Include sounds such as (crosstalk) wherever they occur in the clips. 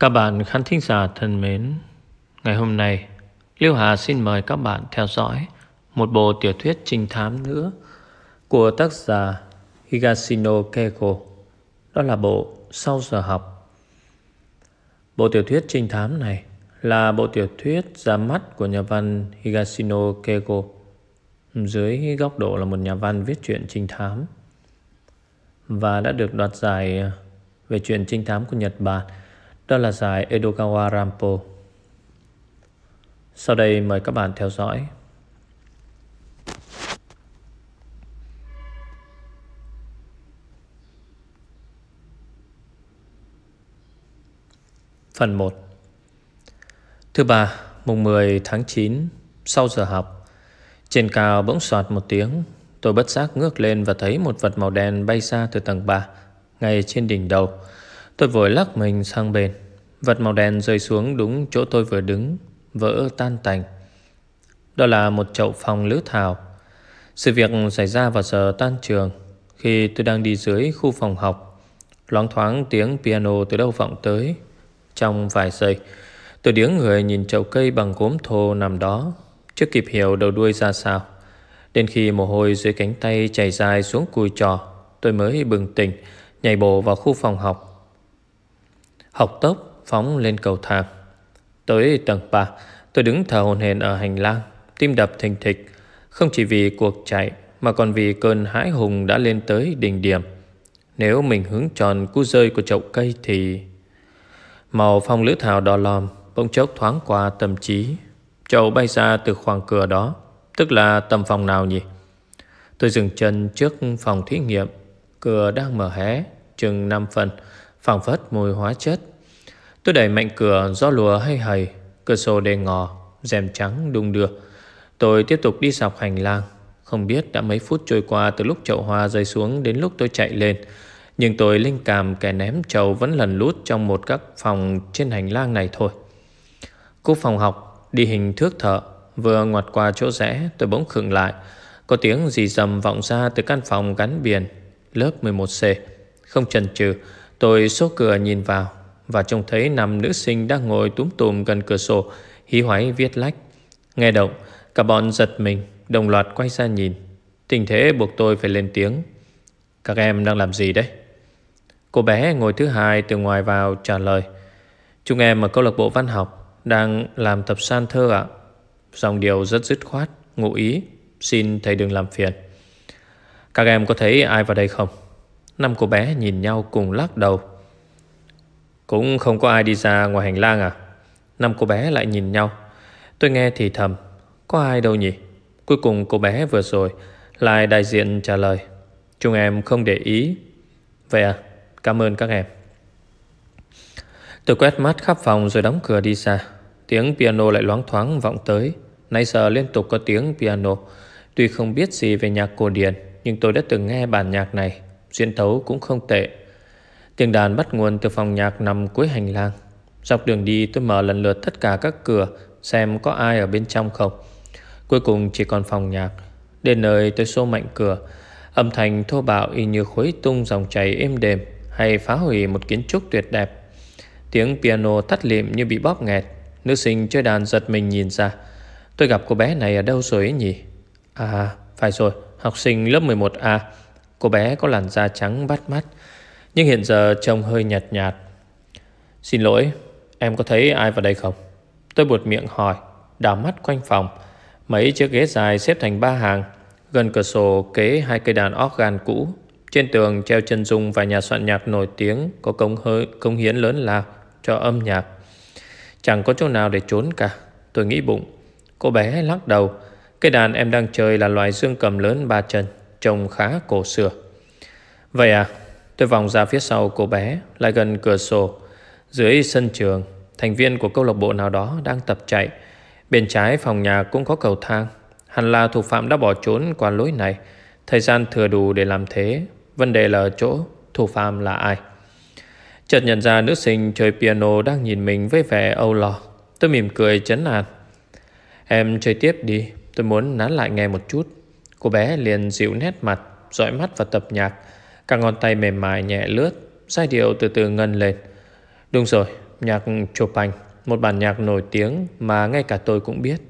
Các bạn khán thính giả thân mến, ngày hôm nay, Liêu Hà xin mời các bạn theo dõi một bộ tiểu thuyết trinh thám nữa của tác giả Higashino Keiko. Đó là bộ Sau giờ học. Bộ tiểu thuyết trinh thám này là bộ tiểu thuyết ra mắt của nhà văn Higashino Keiko. Dưới góc độ là một nhà văn viết truyện trinh thám và đã được đoạt giải về truyện trinh thám của Nhật Bản đó là giải Edogawa Rampo. Sau đây mời các bạn theo dõi. Phần 1 Thứ ba, mùng 10 tháng 9, sau giờ học, trên cao bỗng soạt một tiếng, tôi bất giác ngước lên và thấy một vật màu đen bay ra từ tầng 3, ngay trên đỉnh đầu. Tôi vội lắc mình sang bên Vật màu đen rơi xuống đúng chỗ tôi vừa đứng Vỡ tan tành Đó là một chậu phòng lữ thảo Sự việc xảy ra vào giờ tan trường Khi tôi đang đi dưới khu phòng học Loáng thoáng tiếng piano từ đâu vọng tới Trong vài giây Tôi điếng người nhìn chậu cây bằng gốm thô nằm đó Chưa kịp hiểu đầu đuôi ra sao Đến khi mồ hôi dưới cánh tay chảy dài xuống cùi trò Tôi mới bừng tỉnh Nhảy bộ vào khu phòng học học tốc phóng lên cầu thang. Tới tầng 3, tôi đứng thở hồn hển ở hành lang, tim đập thình thịch, không chỉ vì cuộc chạy mà còn vì cơn hãi hùng đã lên tới đỉnh điểm. Nếu mình hướng tròn cú rơi của chậu cây thì... Màu phong lữ thảo đỏ lòm bỗng chốc thoáng qua tâm trí. Chậu bay ra từ khoảng cửa đó, tức là tầm phòng nào nhỉ? Tôi dừng chân trước phòng thí nghiệm, cửa đang mở hé, chừng 5 phần phảng phất mùi hóa chất Tôi đẩy mạnh cửa gió lùa hay hầy Cửa sổ đề ngò rèm trắng đung đưa Tôi tiếp tục đi dọc hành lang Không biết đã mấy phút trôi qua Từ lúc chậu hoa rơi xuống đến lúc tôi chạy lên Nhưng tôi linh cảm kẻ ném chậu Vẫn lần lút trong một các phòng Trên hành lang này thôi Cúp phòng học đi hình thước thợ Vừa ngoặt qua chỗ rẽ tôi bỗng khựng lại Có tiếng gì dầm vọng ra từ căn phòng gắn biển Lớp 11C Không chần chừ Tôi số cửa nhìn vào và trông thấy năm nữ sinh đang ngồi túm tùm gần cửa sổ, hí hoáy viết lách. Nghe động, cả bọn giật mình, đồng loạt quay ra nhìn. Tình thế buộc tôi phải lên tiếng. Các em đang làm gì đấy? Cô bé ngồi thứ hai từ ngoài vào trả lời. Chúng em ở câu lạc bộ văn học đang làm tập san thơ ạ. Dòng điều rất dứt khoát, ngụ ý. Xin thầy đừng làm phiền. Các em có thấy ai vào đây không? Năm cô bé nhìn nhau cùng lắc đầu Cũng không có ai đi ra ngoài hành lang à Năm cô bé lại nhìn nhau Tôi nghe thì thầm Có ai đâu nhỉ Cuối cùng cô bé vừa rồi Lại đại diện trả lời Chúng em không để ý Vậy à Cảm ơn các em Tôi quét mắt khắp phòng rồi đóng cửa đi xa Tiếng piano lại loáng thoáng vọng tới Nãy giờ liên tục có tiếng piano Tuy không biết gì về nhạc cổ điển Nhưng tôi đã từng nghe bản nhạc này Diễn tấu cũng không tệ Tiếng đàn bắt nguồn từ phòng nhạc nằm cuối hành lang Dọc đường đi tôi mở lần lượt tất cả các cửa Xem có ai ở bên trong không Cuối cùng chỉ còn phòng nhạc Đến nơi tôi xô mạnh cửa Âm thanh thô bạo y như khối tung dòng chảy êm đềm Hay phá hủy một kiến trúc tuyệt đẹp Tiếng piano thắt lịm như bị bóp nghẹt Nữ sinh chơi đàn giật mình nhìn ra Tôi gặp cô bé này ở đâu rồi ấy nhỉ À phải rồi Học sinh lớp 11A Cô bé có làn da trắng bắt mắt Nhưng hiện giờ trông hơi nhạt nhạt Xin lỗi Em có thấy ai vào đây không Tôi buột miệng hỏi Đảo mắt quanh phòng Mấy chiếc ghế dài xếp thành ba hàng Gần cửa sổ kế hai cây đàn organ cũ Trên tường treo chân dung và nhà soạn nhạc nổi tiếng Có công, hơi, công hiến lớn lao cho âm nhạc Chẳng có chỗ nào để trốn cả Tôi nghĩ bụng Cô bé lắc đầu Cây đàn em đang chơi là loài dương cầm lớn ba chân trông khá cổ xưa. Vậy à, tôi vòng ra phía sau cô bé, lại gần cửa sổ. Dưới sân trường, thành viên của câu lạc bộ nào đó đang tập chạy. Bên trái phòng nhà cũng có cầu thang. Hẳn là thủ phạm đã bỏ trốn qua lối này. Thời gian thừa đủ để làm thế. Vấn đề là chỗ thủ phạm là ai? Chợt nhận ra nữ sinh chơi piano đang nhìn mình với vẻ âu lo. Tôi mỉm cười chấn an. Em chơi tiếp đi, tôi muốn nán lại nghe một chút. Cô bé liền dịu nét mặt, dõi mắt vào tập nhạc. Cả ngón tay mềm mại nhẹ lướt, giai điệu từ từ ngân lên. Đúng rồi, nhạc Chopin, một bản nhạc nổi tiếng mà ngay cả tôi cũng biết.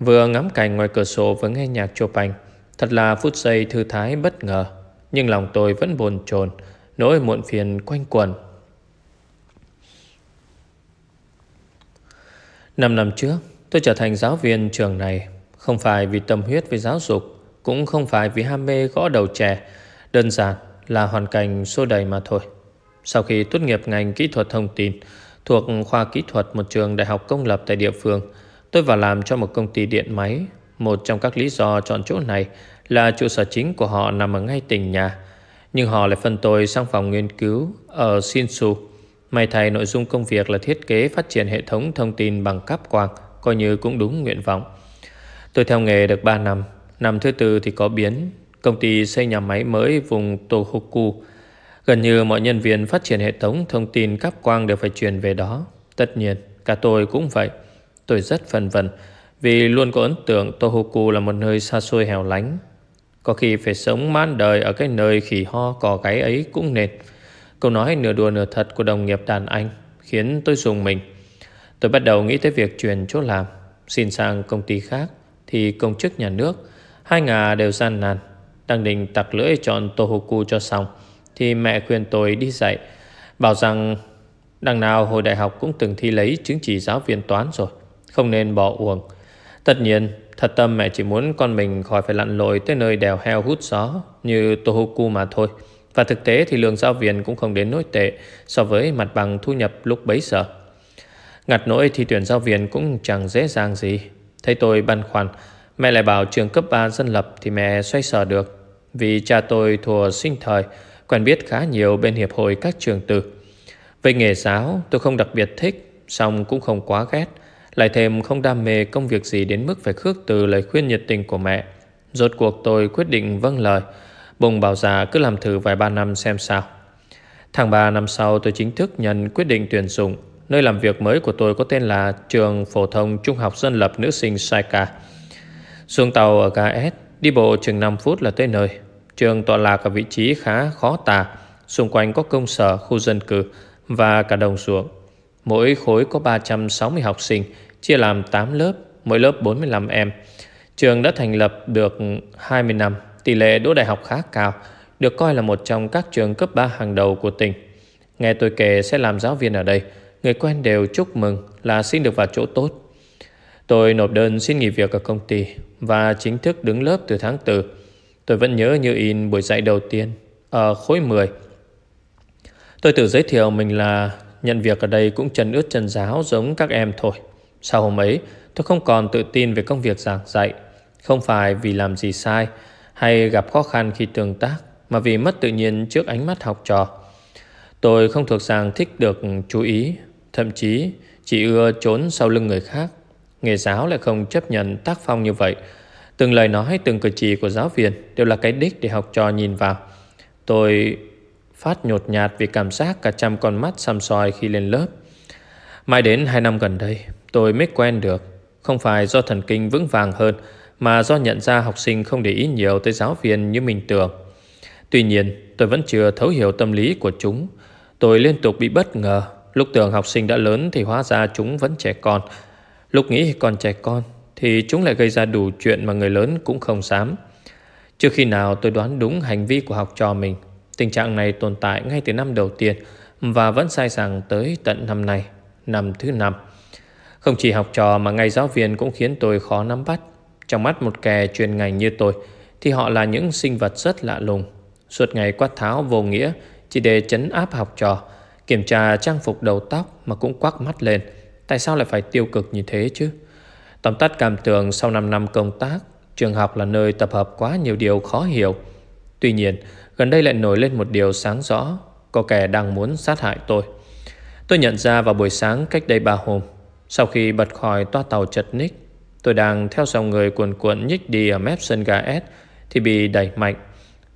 Vừa ngắm cảnh ngoài cửa sổ với nghe nhạc Chopin, thật là phút giây thư thái bất ngờ. Nhưng lòng tôi vẫn bồn chồn nỗi muộn phiền quanh quẩn. Năm năm trước, tôi trở thành giáo viên trường này, không phải vì tâm huyết với giáo dục, cũng không phải vì ham mê gõ đầu trẻ Đơn giản là hoàn cảnh xô đầy mà thôi Sau khi tốt nghiệp ngành kỹ thuật thông tin Thuộc khoa kỹ thuật một trường đại học công lập tại địa phương Tôi vào làm cho một công ty điện máy Một trong các lý do chọn chỗ này Là trụ sở chính của họ nằm ở ngay tỉnh nhà Nhưng họ lại phân tôi sang phòng nghiên cứu Ở Shinshu May thay nội dung công việc là thiết kế phát triển hệ thống thông tin bằng cáp quang Coi như cũng đúng nguyện vọng Tôi theo nghề được 3 năm Năm thứ tư thì có biến Công ty xây nhà máy mới vùng Tohoku Gần như mọi nhân viên phát triển hệ thống thông tin cáp quang đều phải truyền về đó Tất nhiên, cả tôi cũng vậy Tôi rất phân vân Vì luôn có ấn tượng Tohoku là một nơi xa xôi hẻo lánh Có khi phải sống man đời ở cái nơi khỉ ho cò gáy ấy cũng nệt Câu nói nửa đùa nửa thật của đồng nghiệp đàn anh Khiến tôi dùng mình Tôi bắt đầu nghĩ tới việc chuyển chỗ làm Xin sang công ty khác Thì công chức nhà nước Hai ngà đều gian nan Đang định tặc lưỡi chọn Tohoku cho xong Thì mẹ khuyên tôi đi dạy Bảo rằng Đằng nào hồi đại học cũng từng thi lấy chứng chỉ giáo viên toán rồi Không nên bỏ uổng Tất nhiên Thật tâm mẹ chỉ muốn con mình khỏi phải lặn lội tới nơi đèo heo hút gió như Tohoku mà thôi. Và thực tế thì lương giáo viên cũng không đến nỗi tệ so với mặt bằng thu nhập lúc bấy giờ. Ngặt nỗi thì tuyển giáo viên cũng chẳng dễ dàng gì. Thấy tôi băn khoăn, Mẹ lại bảo trường cấp 3 dân lập thì mẹ xoay sở được. Vì cha tôi thùa sinh thời, quen biết khá nhiều bên hiệp hội các trường tử. Về nghề giáo, tôi không đặc biệt thích, song cũng không quá ghét. Lại thêm không đam mê công việc gì đến mức phải khước từ lời khuyên nhiệt tình của mẹ. Rốt cuộc tôi quyết định vâng lời. Bùng bảo già cứ làm thử vài ba năm xem sao. Tháng 3 năm sau tôi chính thức nhận quyết định tuyển dụng. Nơi làm việc mới của tôi có tên là Trường Phổ thông Trung học Dân lập Nữ sinh Saika. Xuống tàu ở ga S, đi bộ chừng 5 phút là tới nơi. Trường tọa lạc ở vị trí khá khó tà, xung quanh có công sở, khu dân cư và cả đồng ruộng. Mỗi khối có 360 học sinh, chia làm 8 lớp, mỗi lớp 45 em. Trường đã thành lập được 20 năm, tỷ lệ đỗ đại học khá cao, được coi là một trong các trường cấp 3 hàng đầu của tỉnh. Nghe tôi kể sẽ làm giáo viên ở đây, người quen đều chúc mừng là xin được vào chỗ tốt. Tôi nộp đơn xin nghỉ việc ở công ty và chính thức đứng lớp từ tháng 4. Tôi vẫn nhớ như in buổi dạy đầu tiên ở ờ, khối 10. Tôi tự giới thiệu mình là nhận việc ở đây cũng chân ướt chân giáo giống các em thôi. Sau hôm ấy, tôi không còn tự tin về công việc giảng dạy. Không phải vì làm gì sai hay gặp khó khăn khi tương tác, mà vì mất tự nhiên trước ánh mắt học trò. Tôi không thuộc dạng thích được chú ý, thậm chí chỉ ưa trốn sau lưng người khác Nghề giáo lại không chấp nhận tác phong như vậy. Từng lời nói, từng cử chỉ của giáo viên đều là cái đích để học trò nhìn vào. Tôi phát nhột nhạt vì cảm giác cả trăm con mắt xăm soi khi lên lớp. mai đến hai năm gần đây, tôi mới quen được. Không phải do thần kinh vững vàng hơn, mà do nhận ra học sinh không để ý nhiều tới giáo viên như mình tưởng. Tuy nhiên, tôi vẫn chưa thấu hiểu tâm lý của chúng. Tôi liên tục bị bất ngờ. Lúc tưởng học sinh đã lớn thì hóa ra chúng vẫn trẻ con, Lúc nghĩ còn trẻ con Thì chúng lại gây ra đủ chuyện mà người lớn cũng không dám Trước khi nào tôi đoán đúng hành vi của học trò mình Tình trạng này tồn tại ngay từ năm đầu tiên Và vẫn sai sàng tới tận năm nay Năm thứ năm Không chỉ học trò mà ngay giáo viên cũng khiến tôi khó nắm bắt Trong mắt một kẻ chuyên ngành như tôi Thì họ là những sinh vật rất lạ lùng Suốt ngày quát tháo vô nghĩa Chỉ để chấn áp học trò Kiểm tra trang phục đầu tóc mà cũng quắc mắt lên Tại sao lại phải tiêu cực như thế chứ? Tóm tắt cảm tưởng sau 5 năm công tác, trường học là nơi tập hợp quá nhiều điều khó hiểu. Tuy nhiên, gần đây lại nổi lên một điều sáng rõ, có kẻ đang muốn sát hại tôi. Tôi nhận ra vào buổi sáng cách đây 3 hôm, sau khi bật khỏi toa tàu chật ních, tôi đang theo dòng người cuồn cuộn nhích đi ở mép sân gà S thì bị đẩy mạnh.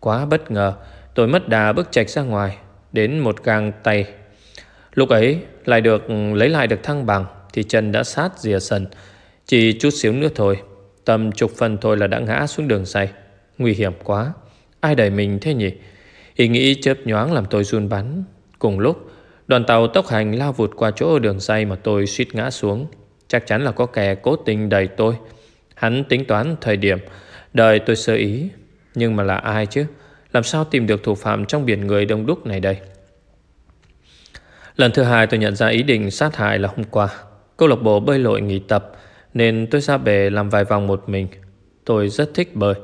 Quá bất ngờ, tôi mất đà bước chạch ra ngoài, đến một gang tay. Lúc ấy, lại được lấy lại được thăng bằng thì chân đã sát rìa sân. Chỉ chút xíu nữa thôi, tầm chục phần thôi là đã ngã xuống đường say. Nguy hiểm quá, ai đẩy mình thế nhỉ? Ý nghĩ chớp nhoáng làm tôi run bắn. Cùng lúc, đoàn tàu tốc hành lao vụt qua chỗ đường say mà tôi suýt ngã xuống. Chắc chắn là có kẻ cố tình đẩy tôi. Hắn tính toán thời điểm, đời tôi sơ ý. Nhưng mà là ai chứ? Làm sao tìm được thủ phạm trong biển người đông đúc này đây? Lần thứ hai tôi nhận ra ý định sát hại là hôm qua. Câu lạc bộ bơi lội nghỉ tập nên tôi ra bể làm vài vòng một mình. Tôi rất thích bơi.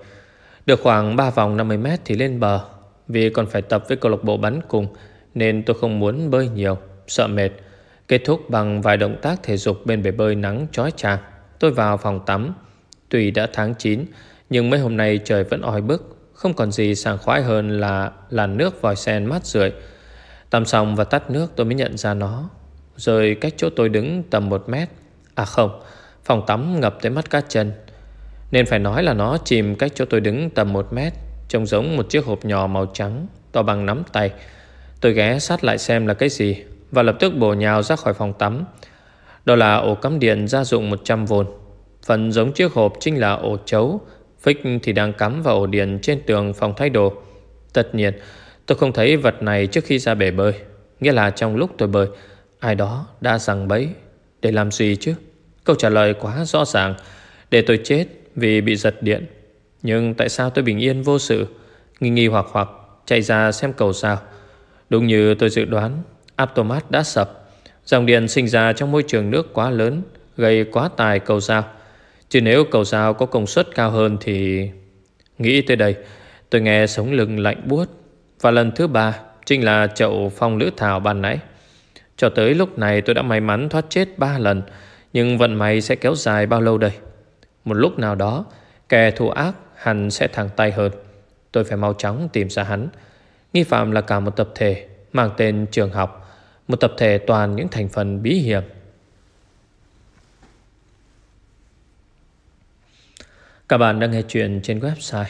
Được khoảng 3 vòng 50 mét thì lên bờ. Vì còn phải tập với câu lạc bộ bắn cùng nên tôi không muốn bơi nhiều, sợ mệt. Kết thúc bằng vài động tác thể dục bên bể bơi nắng chói chang. Tôi vào phòng tắm. Tuy đã tháng 9 nhưng mấy hôm nay trời vẫn oi bức, không còn gì sảng khoái hơn là làn nước vòi sen mát rượi. Tắm xong và tắt nước tôi mới nhận ra nó Rồi cách chỗ tôi đứng tầm 1 mét À không Phòng tắm ngập tới mắt cá chân Nên phải nói là nó chìm cách chỗ tôi đứng tầm 1 mét Trông giống một chiếc hộp nhỏ màu trắng To bằng nắm tay Tôi ghé sát lại xem là cái gì Và lập tức bổ nhào ra khỏi phòng tắm Đó là ổ cắm điện gia dụng 100V Phần giống chiếc hộp chính là ổ chấu Phích thì đang cắm vào ổ điện trên tường phòng thay đồ Tất nhiên Tôi không thấy vật này trước khi ra bể bơi Nghĩa là trong lúc tôi bơi Ai đó đã rằng bấy Để làm gì chứ Câu trả lời quá rõ ràng Để tôi chết vì bị giật điện Nhưng tại sao tôi bình yên vô sự Nghi nghi hoặc hoặc chạy ra xem cầu sao Đúng như tôi dự đoán Aptomat đã sập Dòng điện sinh ra trong môi trường nước quá lớn Gây quá tài cầu dao Chứ nếu cầu dao có công suất cao hơn thì Nghĩ tới đây Tôi nghe sống lưng lạnh buốt và lần thứ ba Chính là chậu phong lữ thảo ban nãy Cho tới lúc này tôi đã may mắn thoát chết ba lần Nhưng vận may sẽ kéo dài bao lâu đây Một lúc nào đó Kẻ thù ác hẳn sẽ thẳng tay hơn Tôi phải mau chóng tìm ra hắn Nghi phạm là cả một tập thể Mang tên trường học Một tập thể toàn những thành phần bí hiểm Các bạn đang nghe chuyện trên website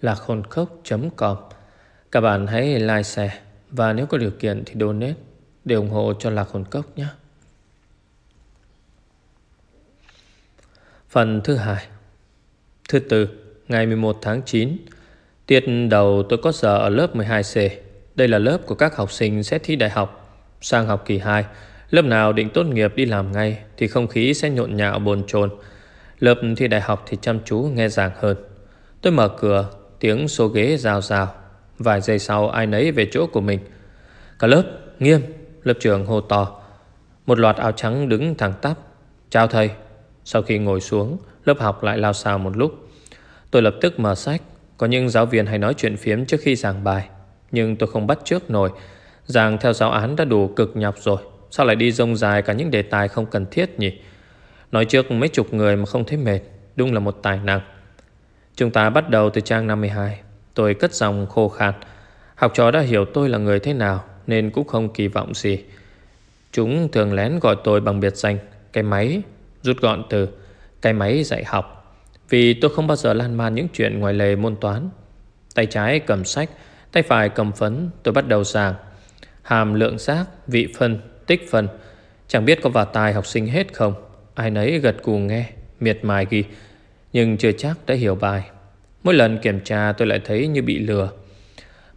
lạc hồn khốc.com các bạn hãy like, share và nếu có điều kiện thì donate để ủng hộ cho Lạc Hồn Cốc nhé. Phần thứ hai Thứ tư, ngày 11 tháng 9 Tiết đầu tôi có giờ ở lớp 12C Đây là lớp của các học sinh sẽ thi đại học Sang học kỳ 2 Lớp nào định tốt nghiệp đi làm ngay Thì không khí sẽ nhộn nhạo bồn chồn Lớp thi đại học thì chăm chú nghe giảng hơn Tôi mở cửa Tiếng số ghế rào rào Vài giây sau ai nấy về chỗ của mình Cả lớp nghiêm Lớp trưởng hô to Một loạt áo trắng đứng thẳng tắp Chào thầy Sau khi ngồi xuống Lớp học lại lao xào một lúc Tôi lập tức mở sách Có những giáo viên hay nói chuyện phiếm trước khi giảng bài Nhưng tôi không bắt trước nổi Giảng theo giáo án đã đủ cực nhọc rồi Sao lại đi rông dài cả những đề tài không cần thiết nhỉ Nói trước mấy chục người mà không thấy mệt Đúng là một tài năng Chúng ta bắt đầu từ trang 52 Tôi cất giọng khô khát Học trò đã hiểu tôi là người thế nào Nên cũng không kỳ vọng gì Chúng thường lén gọi tôi bằng biệt danh Cái máy Rút gọn từ Cái máy dạy học Vì tôi không bao giờ lan man những chuyện ngoài lề môn toán Tay trái cầm sách Tay phải cầm phấn Tôi bắt đầu giảng Hàm lượng giác Vị phân Tích phân Chẳng biết có vào tai học sinh hết không Ai nấy gật cù nghe Miệt mài ghi Nhưng chưa chắc đã hiểu bài Mỗi lần kiểm tra tôi lại thấy như bị lừa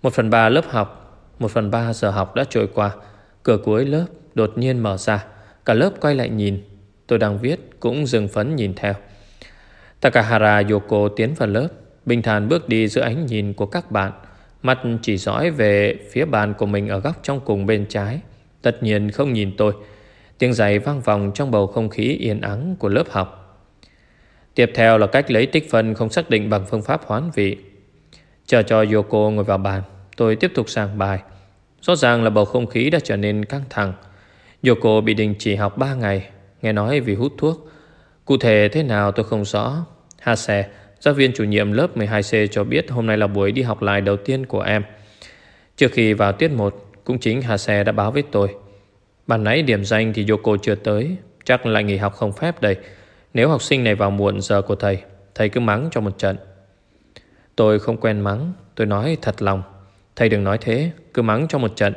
Một phần ba lớp học Một phần ba giờ học đã trôi qua Cửa cuối lớp đột nhiên mở ra Cả lớp quay lại nhìn Tôi đang viết cũng dừng phấn nhìn theo Takahara Yoko tiến vào lớp Bình thản bước đi giữa ánh nhìn của các bạn Mặt chỉ dõi về phía bàn của mình ở góc trong cùng bên trái Tất nhiên không nhìn tôi Tiếng giày vang vòng trong bầu không khí yên ắng của lớp học Tiếp theo là cách lấy tích phân không xác định bằng phương pháp hoán vị. Chờ cho Yoko ngồi vào bàn, tôi tiếp tục giảng bài. Rõ ràng là bầu không khí đã trở nên căng thẳng. Yoko bị đình chỉ học 3 ngày, nghe nói vì hút thuốc. Cụ thể thế nào tôi không rõ. Hase, giáo viên chủ nhiệm lớp 12C cho biết hôm nay là buổi đi học lại đầu tiên của em. Trước khi vào tiết 1, cũng chính Hase đã báo với tôi. Bạn nãy điểm danh thì Yoko chưa tới, chắc lại nghỉ học không phép đây. Nếu học sinh này vào muộn giờ của thầy Thầy cứ mắng cho một trận Tôi không quen mắng Tôi nói thật lòng Thầy đừng nói thế Cứ mắng cho một trận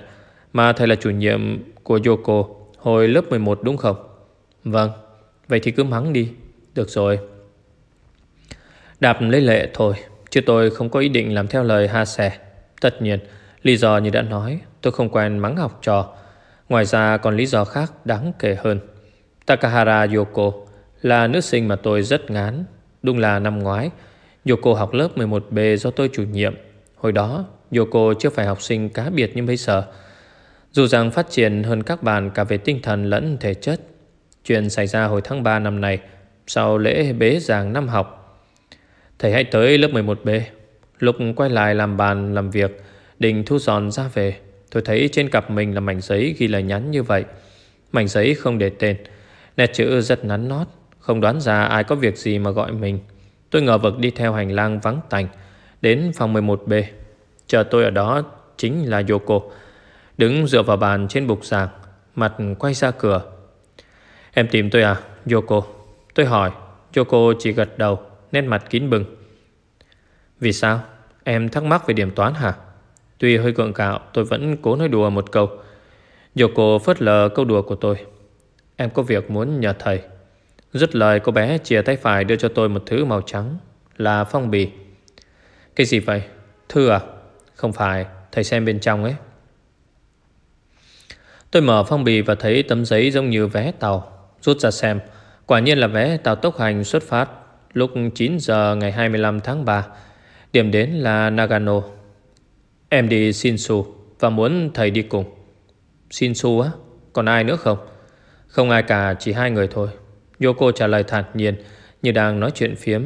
Mà thầy là chủ nhiệm của Yoko Hồi lớp 11 đúng không Vâng Vậy thì cứ mắng đi Được rồi Đạp lấy lệ thôi Chứ tôi không có ý định làm theo lời Ha Sè Tất nhiên Lý do như đã nói Tôi không quen mắng học trò Ngoài ra còn lý do khác đáng kể hơn Takahara Yoko là nữ sinh mà tôi rất ngán. Đúng là năm ngoái, Yoko học lớp 11B do tôi chủ nhiệm. Hồi đó, Yoko chưa phải học sinh cá biệt như bây giờ. Dù rằng phát triển hơn các bạn cả về tinh thần lẫn thể chất. Chuyện xảy ra hồi tháng 3 năm nay, sau lễ bế giảng năm học. Thầy hãy tới lớp 11B. Lúc quay lại làm bàn làm việc, định thu dọn ra về. Tôi thấy trên cặp mình là mảnh giấy ghi lời nhắn như vậy. Mảnh giấy không để tên, nét chữ rất nắn nót, không đoán ra ai có việc gì mà gọi mình Tôi ngờ vực đi theo hành lang vắng tành Đến phòng 11B Chờ tôi ở đó chính là Yoko Đứng dựa vào bàn trên bục giảng Mặt quay ra cửa Em tìm tôi à Yoko Tôi hỏi Yoko chỉ gật đầu Nét mặt kín bừng Vì sao Em thắc mắc về điểm toán hả Tuy hơi gượng gạo Tôi vẫn cố nói đùa một câu Yoko phớt lờ câu đùa của tôi Em có việc muốn nhờ thầy rất lời cô bé chia tay phải đưa cho tôi một thứ màu trắng Là phong bì Cái gì vậy? Thư à? Không phải, thầy xem bên trong ấy Tôi mở phong bì và thấy tấm giấy giống như vé tàu Rút ra xem Quả nhiên là vé tàu tốc hành xuất phát Lúc 9 giờ ngày 25 tháng 3 Điểm đến là Nagano Em đi Shinsu Và muốn thầy đi cùng Shinsu á Còn ai nữa không Không ai cả chỉ hai người thôi Yoko trả lời thản nhiên Như đang nói chuyện phiếm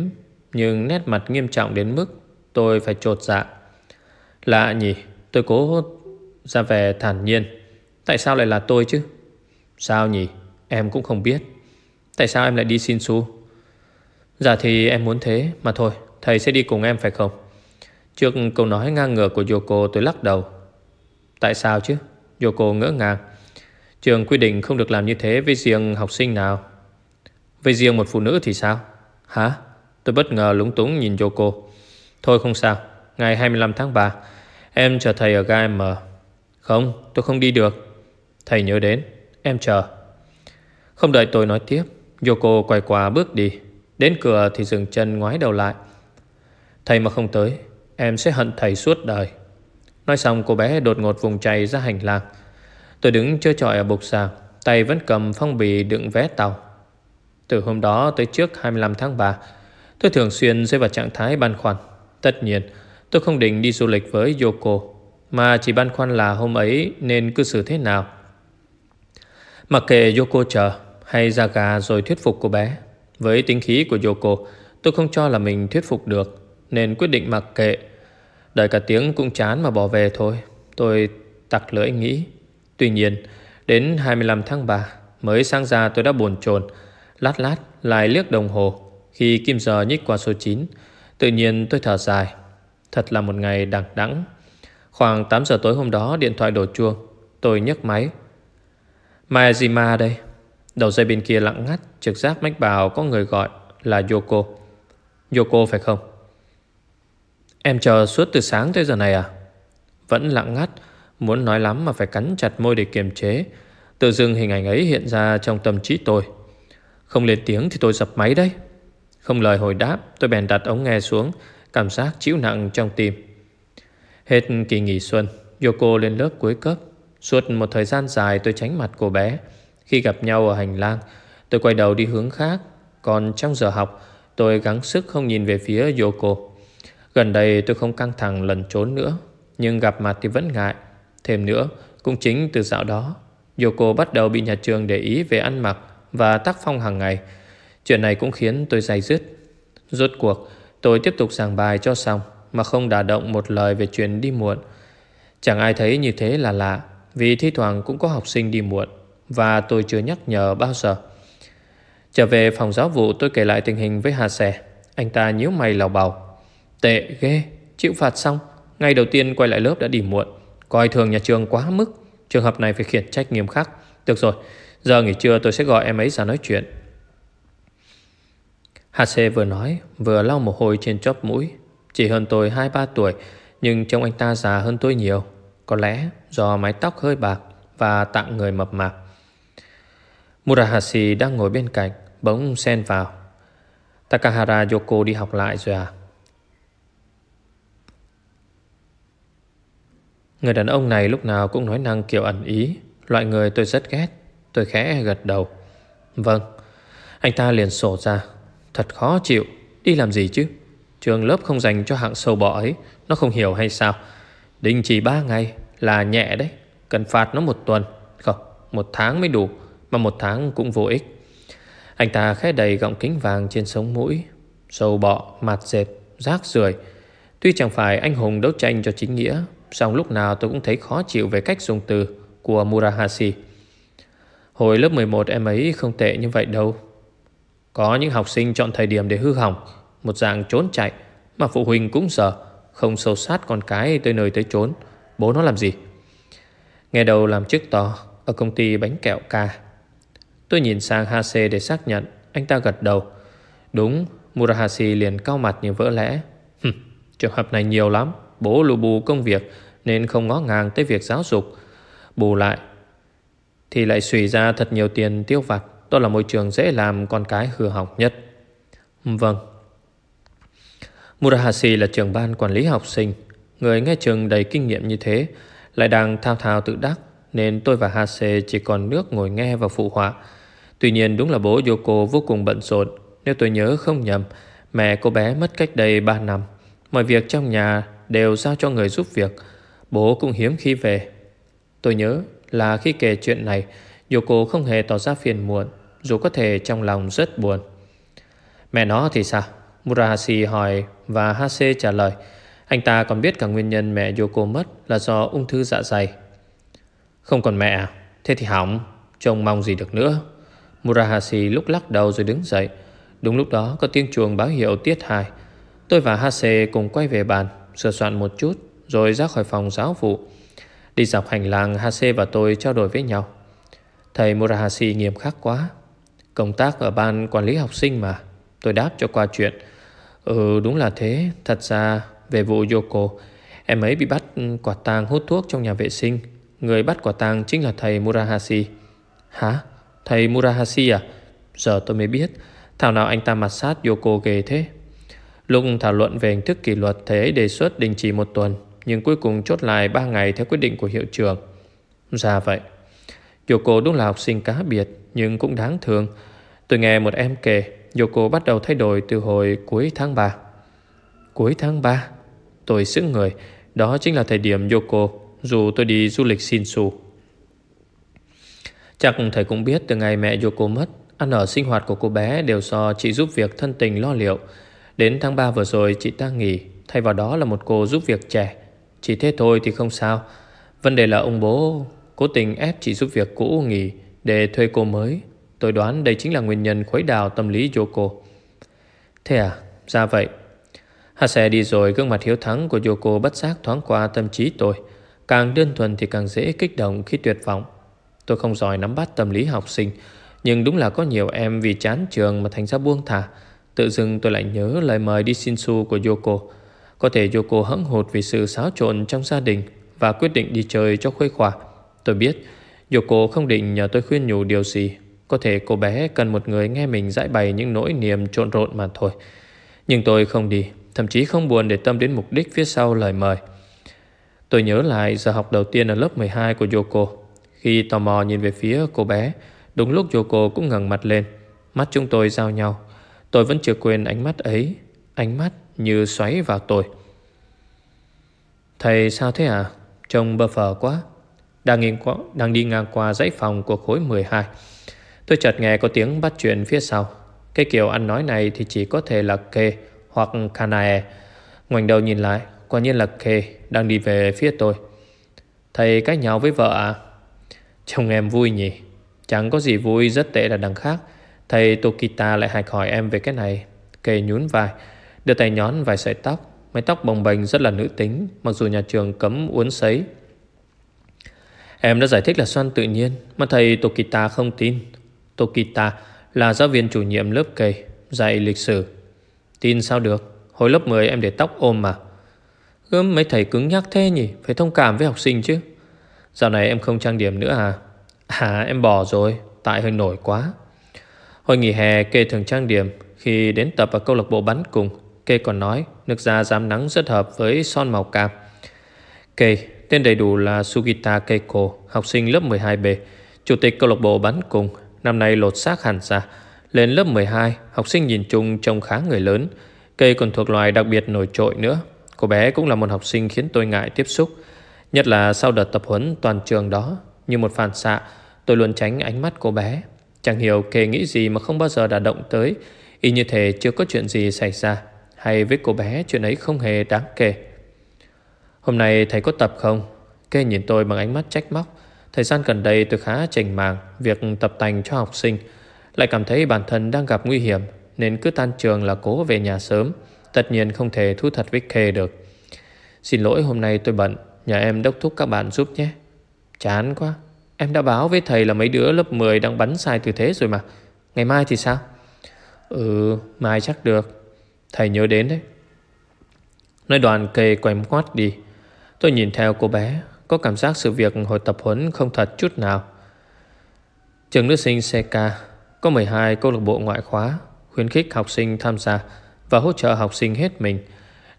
Nhưng nét mặt nghiêm trọng đến mức Tôi phải trột dạ Lạ nhỉ Tôi cố ra về thản nhiên Tại sao lại là tôi chứ Sao nhỉ Em cũng không biết Tại sao em lại đi xin xu Dạ thì em muốn thế Mà thôi Thầy sẽ đi cùng em phải không Trước câu nói ngang ngược của Yoko tôi lắc đầu Tại sao chứ Yoko ngỡ ngàng Trường quy định không được làm như thế với riêng học sinh nào với riêng một phụ nữ thì sao Hả Tôi bất ngờ lúng túng nhìn Yoko Thôi không sao Ngày 25 tháng 3 Em chờ thầy ở ga M Không tôi không đi được Thầy nhớ đến Em chờ Không đợi tôi nói tiếp Yoko quay qua bước đi Đến cửa thì dừng chân ngoái đầu lại Thầy mà không tới Em sẽ hận thầy suốt đời Nói xong cô bé đột ngột vùng chạy ra hành lang Tôi đứng chơi trọi ở bục sàng Tay vẫn cầm phong bì đựng vé tàu từ hôm đó tới trước 25 tháng 3 Tôi thường xuyên rơi vào trạng thái băn khoăn Tất nhiên tôi không định đi du lịch với Yoko Mà chỉ băn khoăn là hôm ấy nên cư xử thế nào Mặc kệ Yoko chờ hay ra gà rồi thuyết phục cô bé Với tính khí của Yoko Tôi không cho là mình thuyết phục được Nên quyết định mặc kệ Đợi cả tiếng cũng chán mà bỏ về thôi Tôi tặc lưỡi nghĩ Tuy nhiên Đến 25 tháng 3 Mới sang ra tôi đã buồn chồn Lát lát lại liếc đồng hồ Khi kim giờ nhích qua số 9 Tự nhiên tôi thở dài Thật là một ngày đẳng đẵng Khoảng 8 giờ tối hôm đó điện thoại đổ chuông Tôi nhấc máy Maejima đây Đầu dây bên kia lặng ngắt Trực giác mách bảo có người gọi là Yoko Yoko phải không Em chờ suốt từ sáng tới giờ này à Vẫn lặng ngắt Muốn nói lắm mà phải cắn chặt môi để kiềm chế Tự dưng hình ảnh ấy hiện ra trong tâm trí tôi không lên tiếng thì tôi dập máy đấy Không lời hồi đáp tôi bèn đặt ống nghe xuống Cảm giác chịu nặng trong tim Hết kỳ nghỉ xuân Yoko lên lớp cuối cấp Suốt một thời gian dài tôi tránh mặt cô bé Khi gặp nhau ở hành lang Tôi quay đầu đi hướng khác Còn trong giờ học Tôi gắng sức không nhìn về phía Yoko Gần đây tôi không căng thẳng lần trốn nữa Nhưng gặp mặt thì vẫn ngại Thêm nữa Cũng chính từ dạo đó Yoko bắt đầu bị nhà trường để ý về ăn mặc và tác phong hàng ngày. Chuyện này cũng khiến tôi dày dứt. Rốt cuộc, tôi tiếp tục giảng bài cho xong mà không đả động một lời về chuyện đi muộn. Chẳng ai thấy như thế là lạ vì thi thoảng cũng có học sinh đi muộn và tôi chưa nhắc nhở bao giờ. Trở về phòng giáo vụ tôi kể lại tình hình với Hà Sẻ. Anh ta nhíu mày lào bào. Tệ ghê, chịu phạt xong. Ngày đầu tiên quay lại lớp đã đi muộn. Coi thường nhà trường quá mức. Trường hợp này phải khiển trách nghiêm khắc. Được rồi, Giờ nghỉ trưa tôi sẽ gọi em ấy ra nói chuyện HC vừa nói Vừa lau mồ hôi trên chóp mũi Chỉ hơn tôi 2-3 tuổi Nhưng trông anh ta già hơn tôi nhiều Có lẽ do mái tóc hơi bạc Và tạng người mập mạp Murahashi đang ngồi bên cạnh Bỗng xen vào Takahara Yoko đi học lại rồi à Người đàn ông này lúc nào cũng nói năng kiểu ẩn ý Loại người tôi rất ghét Tôi khẽ gật đầu Vâng Anh ta liền sổ ra Thật khó chịu Đi làm gì chứ Trường lớp không dành cho hạng sâu bọ ấy Nó không hiểu hay sao Đình chỉ 3 ngày là nhẹ đấy Cần phạt nó một tuần Không, một tháng mới đủ Mà một tháng cũng vô ích Anh ta khẽ đầy gọng kính vàng trên sống mũi Sâu bọ, mạt dệt, rác rưởi Tuy chẳng phải anh hùng đấu tranh cho chính nghĩa song lúc nào tôi cũng thấy khó chịu về cách dùng từ của Murahashi Hồi lớp 11 em ấy không tệ như vậy đâu Có những học sinh chọn thời điểm để hư hỏng Một dạng trốn chạy Mà phụ huynh cũng sợ Không sâu sát con cái tới nơi tới trốn Bố nó làm gì nghe đầu làm chức to Ở công ty bánh kẹo ca Tôi nhìn sang Hase để xác nhận Anh ta gật đầu Đúng Murahashi liền cao mặt như vỡ lẽ Hừm, Trường hợp này nhiều lắm Bố lù bù công việc Nên không ngó ngàng tới việc giáo dục Bù lại thì lại xùy ra thật nhiều tiền tiêu vặt Đó là môi trường dễ làm con cái hư hỏng nhất Vâng Murahashi là trưởng ban quản lý học sinh Người nghe trường đầy kinh nghiệm như thế Lại đang thao thao tự đắc Nên tôi và Hase chỉ còn nước ngồi nghe và phụ họa Tuy nhiên đúng là bố Yoko vô cùng bận rộn Nếu tôi nhớ không nhầm Mẹ cô bé mất cách đây 3 năm Mọi việc trong nhà đều giao cho người giúp việc Bố cũng hiếm khi về Tôi nhớ là khi kể chuyện này, Yoko không hề tỏ ra phiền muộn, dù có thể trong lòng rất buồn. Mẹ nó thì sao? Murahashi hỏi và Hase trả lời. Anh ta còn biết cả nguyên nhân mẹ Yoko mất là do ung thư dạ dày. Không còn mẹ à? Thế thì hỏng, trông mong gì được nữa. Murahashi lúc lắc đầu rồi đứng dậy. Đúng lúc đó có tiếng chuông báo hiệu tiết hài. Tôi và Hase cùng quay về bàn, sửa soạn một chút, rồi ra khỏi phòng giáo vụ. Đi dọc hành lang Hase và tôi trao đổi với nhau Thầy Murahashi nghiêm khắc quá Công tác ở ban quản lý học sinh mà Tôi đáp cho qua chuyện Ừ đúng là thế Thật ra về vụ Yoko Em ấy bị bắt quả tang hút thuốc trong nhà vệ sinh Người bắt quả tang chính là thầy Murahashi Hả? Thầy Murahashi à? Giờ tôi mới biết Thảo nào anh ta mặt sát Yoko ghê thế Lúc thảo luận về hình thức kỷ luật Thầy ấy đề xuất đình chỉ một tuần nhưng cuối cùng chốt lại 3 ngày theo quyết định của hiệu trưởng. Ra dạ vậy. Yoko đúng là học sinh cá biệt nhưng cũng đáng thương. Tôi nghe một em kể Yoko bắt đầu thay đổi từ hồi cuối tháng 3. Cuối tháng 3? Tôi sững người. Đó chính là thời điểm Yoko dù tôi đi du lịch Shinsu. Chắc thầy cũng biết từ ngày mẹ Yoko mất Ăn ở sinh hoạt của cô bé đều do chị giúp việc thân tình lo liệu Đến tháng 3 vừa rồi chị ta nghỉ Thay vào đó là một cô giúp việc trẻ chỉ thế thôi thì không sao Vấn đề là ông bố Cố tình ép chị giúp việc cũ nghỉ Để thuê cô mới Tôi đoán đây chính là nguyên nhân khuấy đào tâm lý Yoko Thế à Ra vậy Hạ xe đi rồi gương mặt hiếu thắng của Yoko bất giác thoáng qua tâm trí tôi Càng đơn thuần thì càng dễ kích động khi tuyệt vọng Tôi không giỏi nắm bắt tâm lý học sinh Nhưng đúng là có nhiều em vì chán trường mà thành ra buông thả Tự dưng tôi lại nhớ lời mời đi xin Shinsu của Yoko có thể Yoko hững hụt vì sự xáo trộn trong gia đình và quyết định đi chơi cho khuây khỏa. Tôi biết Yoko không định nhờ tôi khuyên nhủ điều gì. Có thể cô bé cần một người nghe mình giải bày những nỗi niềm trộn rộn mà thôi. Nhưng tôi không đi, thậm chí không buồn để tâm đến mục đích phía sau lời mời. Tôi nhớ lại giờ học đầu tiên ở lớp 12 của Yoko. Khi tò mò nhìn về phía cô bé, đúng lúc Yoko cũng ngẩng mặt lên. Mắt chúng tôi giao nhau. Tôi vẫn chưa quên ánh mắt ấy. Ánh mắt như xoáy vào tôi. Thầy sao thế à? Trông bơ phờ quá. Đang, nghiêng qua, đang đi ngang qua dãy phòng của khối 12. Tôi chợt nghe có tiếng bắt chuyện phía sau. Cái kiểu ăn nói này thì chỉ có thể là Kê hoặc Kanae. Ngoảnh đầu nhìn lại, quả nhiên là Kê đang đi về phía tôi. Thầy cách nhau với vợ à? Chồng em vui nhỉ? Chẳng có gì vui rất tệ là đằng khác. Thầy Tokita lại hạch hỏi em về cái này. Kê nhún vai. Đưa tay nhón vài sợi tóc Mái tóc bồng bềnh rất là nữ tính Mặc dù nhà trường cấm uốn sấy Em đã giải thích là xoăn tự nhiên Mà thầy Tokita không tin Tokita là giáo viên chủ nhiệm lớp kề Dạy lịch sử Tin sao được Hồi lớp 10 em để tóc ôm mà Gớm mấy thầy cứng nhắc thế nhỉ Phải thông cảm với học sinh chứ Dạo này em không trang điểm nữa à À em bỏ rồi Tại hơi nổi quá Hồi nghỉ hè kê thường trang điểm Khi đến tập ở câu lạc bộ bắn cùng Kê còn nói nước da dám nắng rất hợp với son màu cam. Kê, tên đầy đủ là Sugita Keiko, học sinh lớp 12B, chủ tịch câu lạc bộ bắn cung. năm nay lột xác hẳn ra. Lên lớp 12, học sinh nhìn chung trông khá người lớn. Kê còn thuộc loài đặc biệt nổi trội nữa. Cô bé cũng là một học sinh khiến tôi ngại tiếp xúc. Nhất là sau đợt tập huấn toàn trường đó, như một phản xạ, tôi luôn tránh ánh mắt cô bé. Chẳng hiểu Kê nghĩ gì mà không bao giờ đả động tới, y như thể chưa có chuyện gì xảy ra. Hay với cô bé chuyện ấy không hề đáng kể Hôm nay thầy có tập không? Kê nhìn tôi bằng ánh mắt trách móc Thời gian gần đây tôi khá chành màng Việc tập tành cho học sinh Lại cảm thấy bản thân đang gặp nguy hiểm Nên cứ tan trường là cố về nhà sớm Tất nhiên không thể thu thật với Kê được Xin lỗi hôm nay tôi bận Nhà em đốc thúc các bạn giúp nhé Chán quá Em đã báo với thầy là mấy đứa lớp 10 đang bắn sai tư thế rồi mà Ngày mai thì sao? Ừ, mai chắc được Thầy nhớ đến đấy Nói đoàn kề quèm quát đi Tôi nhìn theo cô bé Có cảm giác sự việc hồi tập huấn không thật chút nào Trường nữ sinh CK Có 12 câu lạc bộ ngoại khóa Khuyến khích học sinh tham gia Và hỗ trợ học sinh hết mình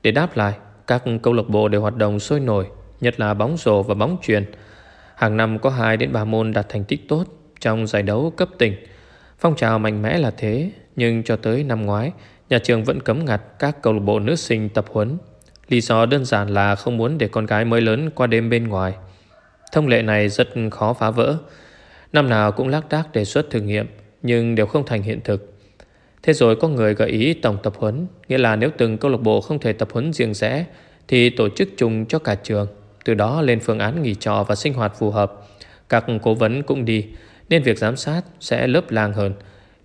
Để đáp lại Các câu lạc bộ đều hoạt động sôi nổi Nhất là bóng rổ và bóng truyền Hàng năm có 2 đến 3 môn đạt thành tích tốt Trong giải đấu cấp tỉnh Phong trào mạnh mẽ là thế Nhưng cho tới năm ngoái Nhà trường vẫn cấm ngặt các câu lạc bộ nữ sinh tập huấn. Lý do đơn giản là không muốn để con gái mới lớn qua đêm bên ngoài. Thông lệ này rất khó phá vỡ. Năm nào cũng lác đác đề xuất thử nghiệm, nhưng đều không thành hiện thực. Thế rồi có người gợi ý tổng tập huấn, nghĩa là nếu từng câu lạc bộ không thể tập huấn riêng rẽ, thì tổ chức chung cho cả trường. Từ đó lên phương án nghỉ trọ và sinh hoạt phù hợp. Các cố vấn cũng đi, nên việc giám sát sẽ lớp làng hơn.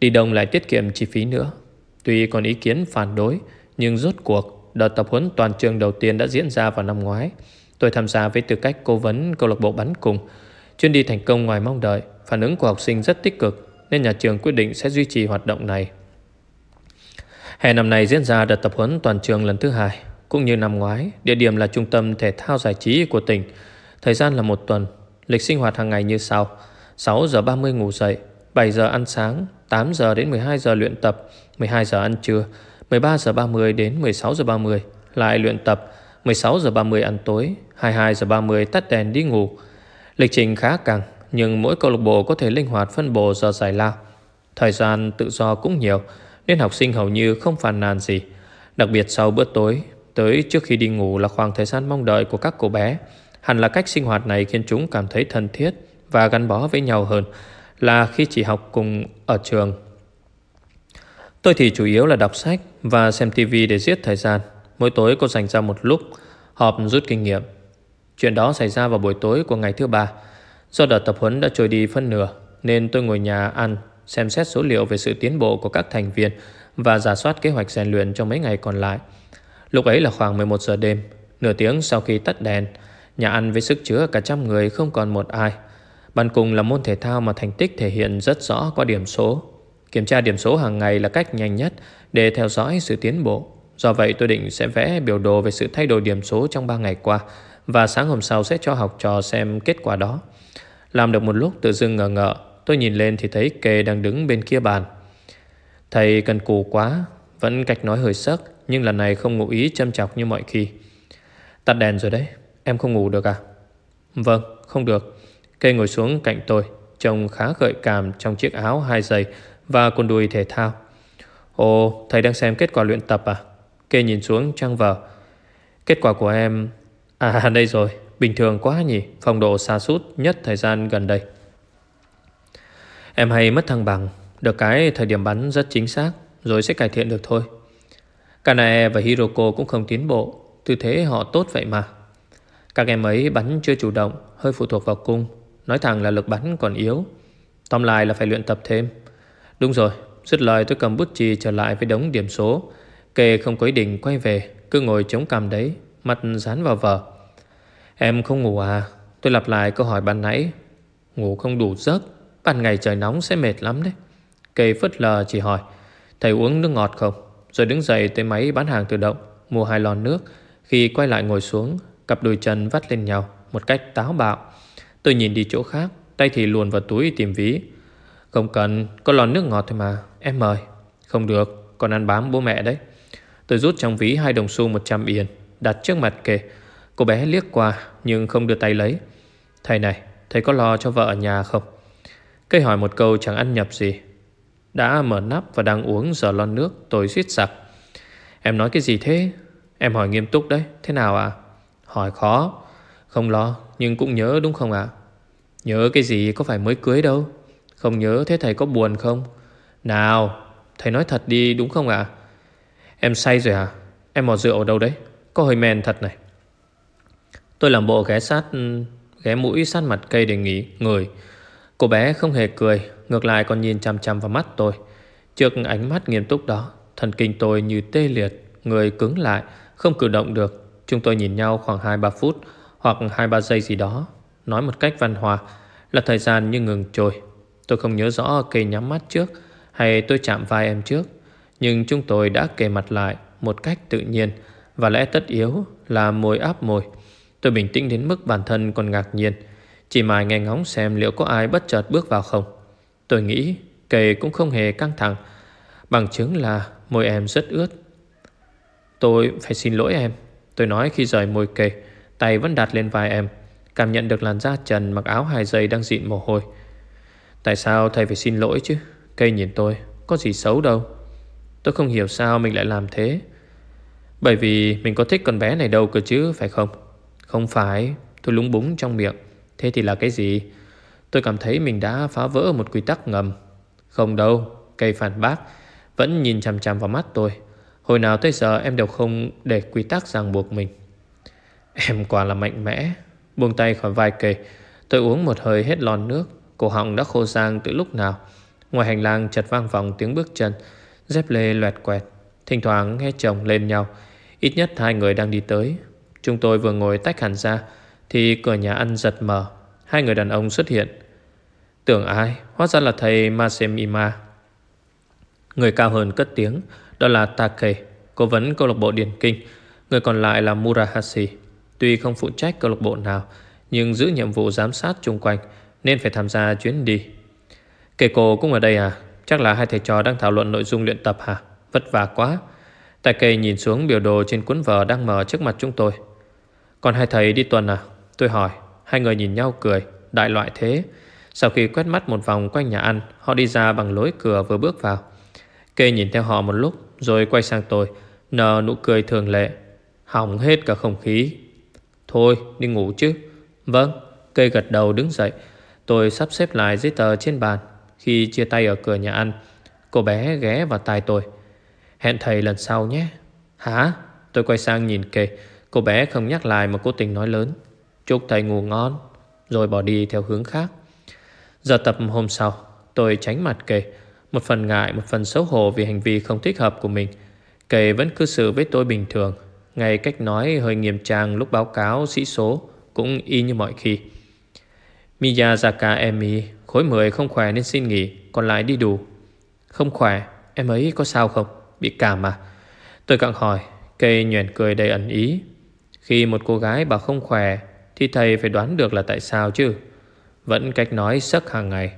Đi đồng lại tiết kiệm chi phí nữa. Tuy còn ý kiến phản đối, nhưng rốt cuộc, đợt tập huấn toàn trường đầu tiên đã diễn ra vào năm ngoái. Tôi tham gia với tư cách cố vấn câu lạc bộ bắn cùng. Chuyên đi thành công ngoài mong đợi, phản ứng của học sinh rất tích cực nên nhà trường quyết định sẽ duy trì hoạt động này. Hè năm nay diễn ra đợt tập huấn toàn trường lần thứ hai, cũng như năm ngoái, địa điểm là trung tâm thể thao giải trí của tỉnh. Thời gian là một tuần, lịch sinh hoạt hàng ngày như sau: 6 giờ 30 ngủ dậy, 7 giờ ăn sáng, 8 giờ đến 12 giờ luyện tập, 12 giờ ăn trưa 13 giờ 30 đến 16 giờ 30 Lại luyện tập 16 giờ 30 ăn tối 22 giờ 30 tắt đèn đi ngủ Lịch trình khá căng Nhưng mỗi câu lạc bộ có thể linh hoạt phân bổ giờ giải lao Thời gian tự do cũng nhiều Nên học sinh hầu như không phàn nàn gì Đặc biệt sau bữa tối Tới trước khi đi ngủ là khoảng thời gian mong đợi của các cô bé Hẳn là cách sinh hoạt này khiến chúng cảm thấy thân thiết Và gắn bó với nhau hơn Là khi chỉ học cùng ở trường Tôi thì chủ yếu là đọc sách và xem tivi để giết thời gian. Mỗi tối cô dành ra một lúc họp rút kinh nghiệm. Chuyện đó xảy ra vào buổi tối của ngày thứ ba. Do đợt tập huấn đã trôi đi phân nửa nên tôi ngồi nhà ăn xem xét số liệu về sự tiến bộ của các thành viên và giả soát kế hoạch rèn luyện trong mấy ngày còn lại. Lúc ấy là khoảng 11 giờ đêm, nửa tiếng sau khi tắt đèn, nhà ăn với sức chứa cả trăm người không còn một ai. Bàn cùng là môn thể thao mà thành tích thể hiện rất rõ qua điểm số Kiểm tra điểm số hàng ngày là cách nhanh nhất để theo dõi sự tiến bộ. Do vậy tôi định sẽ vẽ biểu đồ về sự thay đổi điểm số trong 3 ngày qua và sáng hôm sau sẽ cho học trò xem kết quả đó. Làm được một lúc tự dưng ngờ ngợ, tôi nhìn lên thì thấy kê đang đứng bên kia bàn. Thầy cần cù quá, vẫn cách nói hơi sớt, nhưng lần này không ngụ ý châm chọc như mọi khi. Tắt đèn rồi đấy, em không ngủ được à? Vâng, không được. Kê ngồi xuống cạnh tôi, trông khá gợi cảm trong chiếc áo hai giày và quần đùi thể thao. Ồ, thầy đang xem kết quả luyện tập à? Kê nhìn xuống trang vở. Kết quả của em... À, (laughs) đây rồi. Bình thường quá nhỉ. Phong độ xa sút nhất thời gian gần đây. Em hay mất thăng bằng. Được cái thời điểm bắn rất chính xác. Rồi sẽ cải thiện được thôi. Kanae và Hiroko cũng không tiến bộ. Tư thế họ tốt vậy mà. Các em ấy bắn chưa chủ động, hơi phụ thuộc vào cung. Nói thẳng là lực bắn còn yếu. Tóm lại là phải luyện tập thêm. Đúng rồi, dứt lời tôi cầm bút chì trở lại với đống điểm số. Kê không có ý định quay về, cứ ngồi chống cằm đấy, mặt dán vào vợ. Em không ngủ à? Tôi lặp lại câu hỏi ban nãy. Ngủ không đủ giấc, ban ngày trời nóng sẽ mệt lắm đấy. Kê phất lờ chỉ hỏi, thầy uống nước ngọt không? Rồi đứng dậy tới máy bán hàng tự động, mua hai lon nước. Khi quay lại ngồi xuống, cặp đôi chân vắt lên nhau một cách táo bạo. Tôi nhìn đi chỗ khác, tay thì luồn vào túi tìm ví. Không cần, có lon nước ngọt thôi mà Em mời Không được, còn ăn bám bố mẹ đấy Tôi rút trong ví hai đồng xu 100 yên Đặt trước mặt kề Cô bé liếc qua nhưng không đưa tay lấy Thầy này, thầy có lo cho vợ ở nhà không? Cây hỏi một câu chẳng ăn nhập gì Đã mở nắp và đang uống giờ lon nước Tôi suýt sặc Em nói cái gì thế? Em hỏi nghiêm túc đấy, thế nào ạ? À? Hỏi khó Không lo, nhưng cũng nhớ đúng không ạ? À? Nhớ cái gì có phải mới cưới đâu không nhớ thế thầy có buồn không Nào Thầy nói thật đi đúng không ạ à? Em say rồi à? Em mò rượu ở đâu đấy Có hơi men thật này Tôi làm bộ ghé sát Ghé mũi sát mặt cây để nghỉ Người Cô bé không hề cười Ngược lại còn nhìn chằm chằm vào mắt tôi Trước ánh mắt nghiêm túc đó Thần kinh tôi như tê liệt Người cứng lại Không cử động được Chúng tôi nhìn nhau khoảng 2-3 phút Hoặc 2-3 giây gì đó Nói một cách văn hòa Là thời gian như ngừng trôi Tôi không nhớ rõ cây nhắm mắt trước hay tôi chạm vai em trước. Nhưng chúng tôi đã kề mặt lại một cách tự nhiên và lẽ tất yếu là môi áp môi. Tôi bình tĩnh đến mức bản thân còn ngạc nhiên. Chỉ mài nghe ngóng xem liệu có ai bất chợt bước vào không. Tôi nghĩ kề cũng không hề căng thẳng. Bằng chứng là môi em rất ướt. Tôi phải xin lỗi em. Tôi nói khi rời môi kề, tay vẫn đặt lên vai em. Cảm nhận được làn da trần mặc áo hai giây đang dịn mồ hôi. Tại sao thầy phải xin lỗi chứ Cây nhìn tôi Có gì xấu đâu Tôi không hiểu sao mình lại làm thế Bởi vì mình có thích con bé này đâu cơ chứ Phải không Không phải Tôi lúng búng trong miệng Thế thì là cái gì Tôi cảm thấy mình đã phá vỡ một quy tắc ngầm Không đâu Cây phản bác Vẫn nhìn chằm chằm vào mắt tôi Hồi nào tới giờ em đều không để quy tắc ràng buộc mình Em quả là mạnh mẽ Buông tay khỏi vai cây Tôi uống một hơi hết lon nước Cổ họng đã khô sang từ lúc nào Ngoài hành lang chật vang vòng tiếng bước chân Dép lê loẹt quẹt Thỉnh thoảng nghe chồng lên nhau Ít nhất hai người đang đi tới Chúng tôi vừa ngồi tách hẳn ra Thì cửa nhà ăn giật mở Hai người đàn ông xuất hiện Tưởng ai Hóa ra là thầy Masemima Người cao hơn cất tiếng Đó là Take Cố vấn câu lạc bộ Điền Kinh Người còn lại là Murahashi Tuy không phụ trách câu lạc bộ nào Nhưng giữ nhiệm vụ giám sát chung quanh nên phải tham gia chuyến đi Kể cô cũng ở đây à Chắc là hai thầy trò đang thảo luận nội dung luyện tập hả Vất vả quá Tài cây nhìn xuống biểu đồ trên cuốn vở đang mở trước mặt chúng tôi Còn hai thầy đi tuần à Tôi hỏi Hai người nhìn nhau cười Đại loại thế Sau khi quét mắt một vòng quanh nhà ăn Họ đi ra bằng lối cửa vừa bước vào Kê nhìn theo họ một lúc Rồi quay sang tôi Nở nụ cười thường lệ Hỏng hết cả không khí Thôi đi ngủ chứ Vâng kê gật đầu đứng dậy Tôi sắp xếp lại giấy tờ trên bàn Khi chia tay ở cửa nhà ăn Cô bé ghé vào tai tôi Hẹn thầy lần sau nhé Hả? Tôi quay sang nhìn kề Cô bé không nhắc lại mà cố tình nói lớn Chúc thầy ngủ ngon Rồi bỏ đi theo hướng khác Giờ tập hôm sau Tôi tránh mặt kề Một phần ngại một phần xấu hổ vì hành vi không thích hợp của mình Kề vẫn cư xử với tôi bình thường Ngay cách nói hơi nghiêm trang lúc báo cáo sĩ số Cũng y như mọi khi Miyazaka Emi Khối 10 không khỏe nên xin nghỉ Còn lại đi đủ Không khỏe Em ấy có sao không Bị cảm mà Tôi cặng hỏi Cây nhuền cười đầy ẩn ý Khi một cô gái bảo không khỏe Thì thầy phải đoán được là tại sao chứ Vẫn cách nói sắc hàng ngày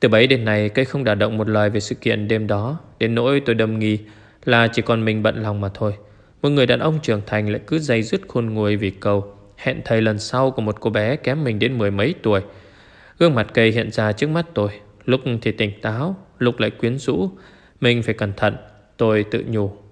Từ bấy đến nay Cây không đả động một lời về sự kiện đêm đó Đến nỗi tôi đâm nghi Là chỉ còn mình bận lòng mà thôi Một người đàn ông trưởng thành lại cứ dây dứt khôn nguôi vì câu Hẹn thầy lần sau của một cô bé kém mình đến mười mấy tuổi Gương mặt cây hiện ra trước mắt tôi Lúc thì tỉnh táo Lúc lại quyến rũ Mình phải cẩn thận Tôi tự nhủ